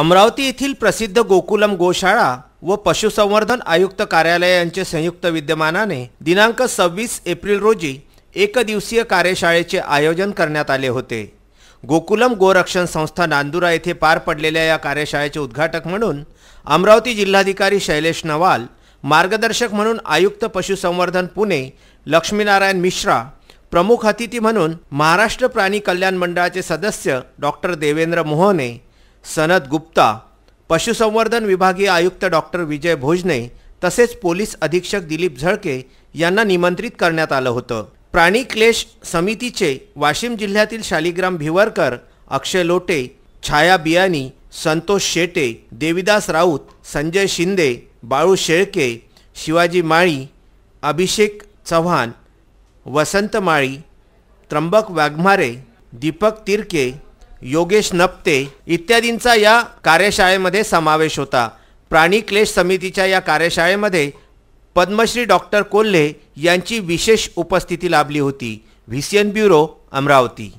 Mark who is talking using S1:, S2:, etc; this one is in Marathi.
S1: अमरावती येथील प्रसिद्ध गोकुलम गोशाळा व पशुसंवर्धन आयुक्त कार्यालयांचे संयुक्त विद्यमानाने दिनांक सव्वीस एप्रिल रोजी एकदिवसीय कार्यशाळेचे आयोजन करण्यात आले होते गोकुलम गोरक्षण संस्था नांदुरा येथे पार पडलेल्या या कार्यशाळेचे उद्घाटक म्हणून अमरावती जिल्हाधिकारी शैलेश नवाल मार्गदर्शक म्हणून आयुक्त पशुसंवर्धन पुणे लक्ष्मीनारायण मिश्रा प्रमुख अतिथी म्हणून महाराष्ट्र प्राणी कल्याण मंडळाचे सदस्य डॉक्टर देवेंद्र मोहने सनद गुप्ता पशुसंवर्धन विभागीय आयुक्त डॉक्टर विजय भोजने तसेच पोलीस अधीक्षक दिलीप झळके यांना निमंत्रित करण्यात आलं होतं प्राणी क्लेश समितीचे वाशिम जिल्ह्यातील शालिग्राम भिवरकर अक्षय लोटे छाया बियानी संतोष शेटे देविदास राऊत संजय शिंदे बाळू शेळके शिवाजी माळी अभिषेक चव्हाण वसंत माळी त्र्यंबक वाघमारे दीपक तिरके योगेश नपते इत्यादींचा या कार्यशाळेमध्ये समावेश होता प्राणी क्लेश समितीच्या या कार्यशाळेमध्ये पद्मश्री डॉक्टर कोल्हे यांची विशेष उपस्थिती लाभली होती व्ही ब्युरो अमरावती